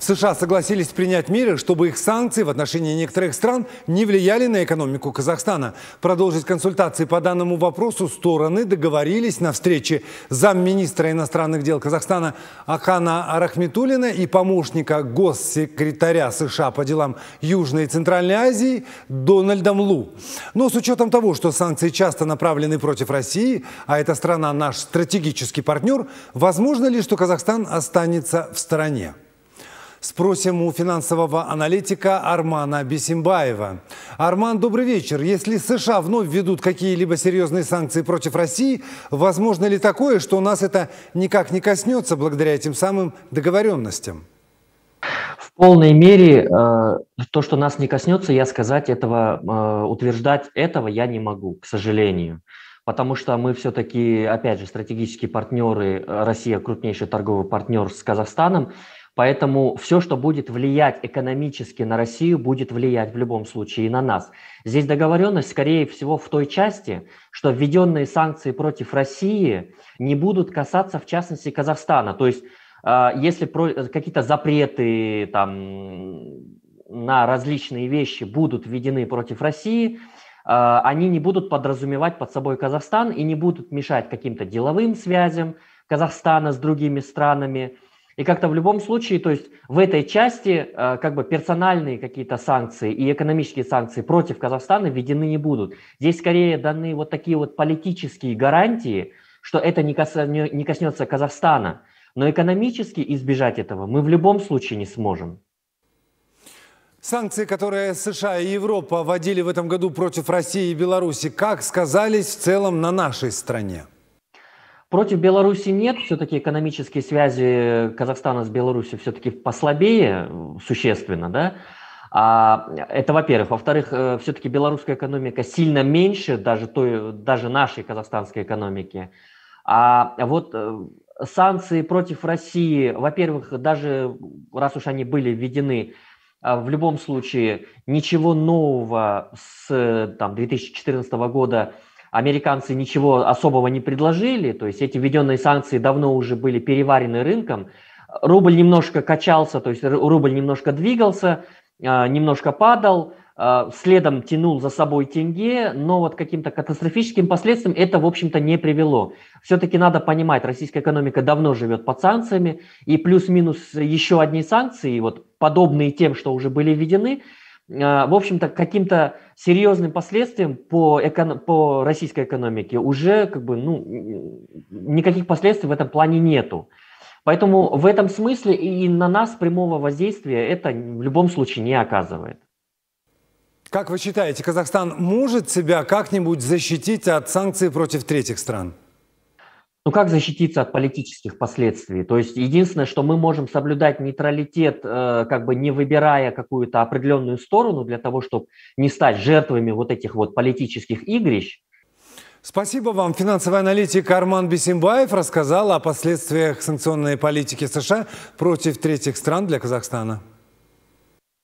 США согласились принять меры, чтобы их санкции в отношении некоторых стран не влияли на экономику Казахстана. Продолжить консультации по данному вопросу стороны договорились на встрече замминистра иностранных дел Казахстана Ахана Арахметулина и помощника госсекретаря США по делам Южной и Центральной Азии Дональдом Лу. Но с учетом того, что санкции часто направлены против России, а эта страна наш стратегический партнер, возможно ли, что Казахстан останется в стороне? Спросим у финансового аналитика Армана Бесимбаева. Арман, добрый вечер. Если США вновь введут какие-либо серьезные санкции против России, возможно ли такое, что у нас это никак не коснется благодаря этим самым договоренностям? В полной мере э, то, что нас не коснется, я сказать этого, э, утверждать этого я не могу, к сожалению потому что мы все-таки, опять же, стратегические партнеры, э, Россия крупнейший торговый партнер с Казахстаном, Поэтому все, что будет влиять экономически на Россию, будет влиять в любом случае и на нас. Здесь договоренность, скорее всего, в той части, что введенные санкции против России не будут касаться, в частности, Казахстана. То есть, а, если какие-то запреты там, на различные вещи будут введены против России, а, они не будут подразумевать под собой Казахстан и не будут мешать каким-то деловым связям Казахстана с другими странами – и как-то в любом случае, то есть в этой части э, как бы персональные какие-то санкции и экономические санкции против Казахстана введены не будут. Здесь скорее даны вот такие вот политические гарантии, что это не коснется Казахстана. Но экономически избежать этого мы в любом случае не сможем. Санкции, которые США и Европа вводили в этом году против России и Беларуси, как сказались в целом на нашей стране? Против Беларуси нет, все-таки экономические связи Казахстана с Беларусью все-таки послабее существенно, да? А, это во-первых. Во-вторых, э, все-таки белорусская экономика сильно меньше даже, той, даже нашей казахстанской экономики. А вот э, санкции против России, во-первых, даже раз уж они были введены, а, в любом случае ничего нового с там, 2014 года – американцы ничего особого не предложили, то есть эти введенные санкции давно уже были переварены рынком, рубль немножко качался, то есть рубль немножко двигался, а, немножко падал, а, следом тянул за собой тенге, но вот каким-то катастрофическим последствиям это, в общем-то, не привело. Все-таки надо понимать, российская экономика давно живет под санкциями, и плюс-минус еще одни санкции, вот подобные тем, что уже были введены, а, в общем-то, каким-то серьезным последствиям по, эко... по российской экономике уже как бы, ну, никаких последствий в этом плане нету. Поэтому в этом смысле и на нас прямого воздействия это в любом случае не оказывает. Как вы считаете, Казахстан может себя как-нибудь защитить от санкций против третьих стран? Ну как защититься от политических последствий? То есть единственное, что мы можем соблюдать нейтралитет, э, как бы не выбирая какую-то определенную сторону для того, чтобы не стать жертвами вот этих вот политических игрищ. Спасибо вам. Финансовый аналитик Арман Бесимбаев рассказал о последствиях санкционной политики США против третьих стран для Казахстана.